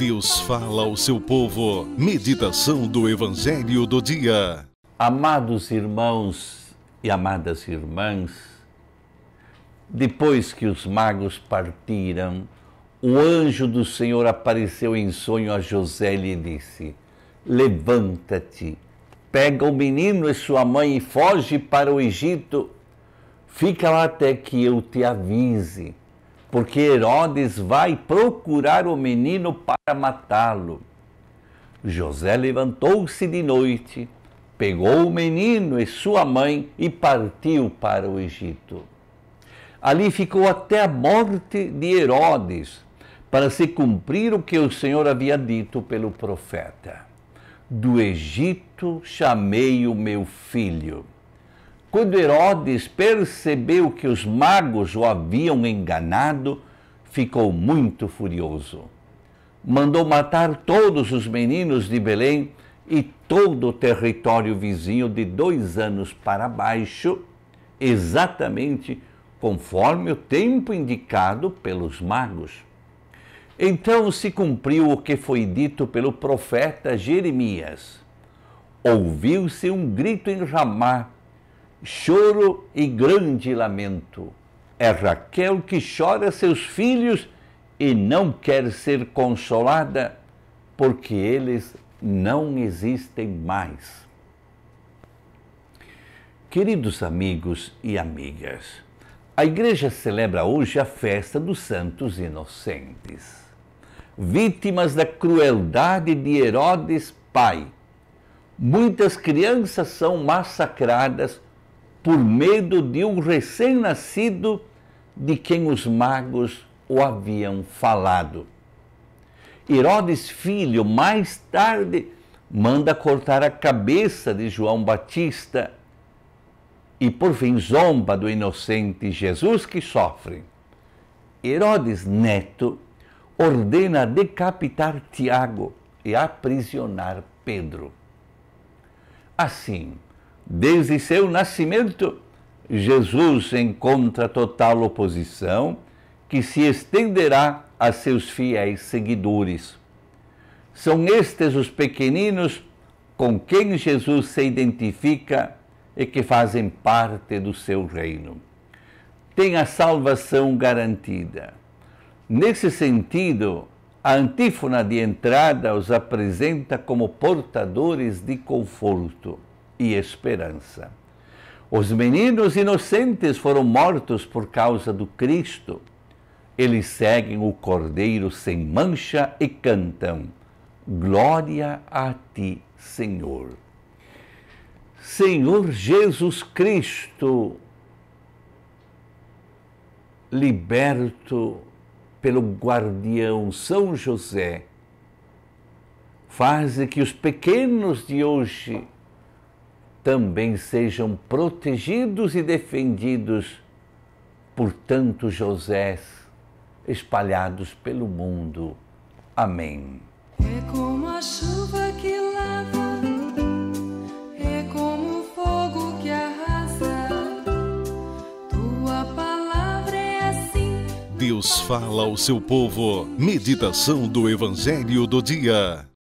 Deus fala ao seu povo. Meditação do Evangelho do Dia. Amados irmãos e amadas irmãs, depois que os magos partiram, o anjo do Senhor apareceu em sonho a José e lhe disse: Levanta-te, pega o menino e sua mãe e foge para o Egito. Fica lá até que eu te avise porque Herodes vai procurar o menino para matá-lo. José levantou-se de noite, pegou o menino e sua mãe e partiu para o Egito. Ali ficou até a morte de Herodes, para se cumprir o que o Senhor havia dito pelo profeta: Do Egito chamei o meu filho. Quando Herodes percebeu que os magos o haviam enganado, ficou muito furioso. Mandou matar todos os meninos de Belém e todo o território vizinho de dois anos para baixo, exatamente conforme o tempo indicado pelos magos. Então se cumpriu o que foi dito pelo profeta Jeremias. Ouviu-se um grito em Ramá choro e grande lamento. É Raquel que chora seus filhos e não quer ser consolada, porque eles não existem mais. Queridos amigos e amigas, a igreja celebra hoje a festa dos santos inocentes, vítimas da crueldade de Herodes Pai. Muitas crianças são massacradas por medo de um recém-nascido de quem os magos o haviam falado. Herodes filho, mais tarde, manda cortar a cabeça de João Batista e, por fim, zomba do inocente Jesus que sofre. Herodes Neto ordena decapitar Tiago e aprisionar Pedro. Assim, Desde seu nascimento, Jesus encontra total oposição que se estenderá a seus fiéis seguidores. São estes os pequeninos com quem Jesus se identifica e que fazem parte do seu reino. Tem a salvação garantida. Nesse sentido, a antífona de entrada os apresenta como portadores de conforto e esperança. Os meninos inocentes foram mortos por causa do Cristo. Eles seguem o Cordeiro sem mancha e cantam: Glória a ti, Senhor. Senhor Jesus Cristo, liberto pelo guardião São José, faze que os pequenos de hoje também sejam protegidos e defendidos por tanto José espalhados pelo mundo. Amém. É como a chuva que lava, é como o fogo que arrasa. Tua palavra é assim. Deus fala ao seu povo. Meditação do Evangelho do Dia.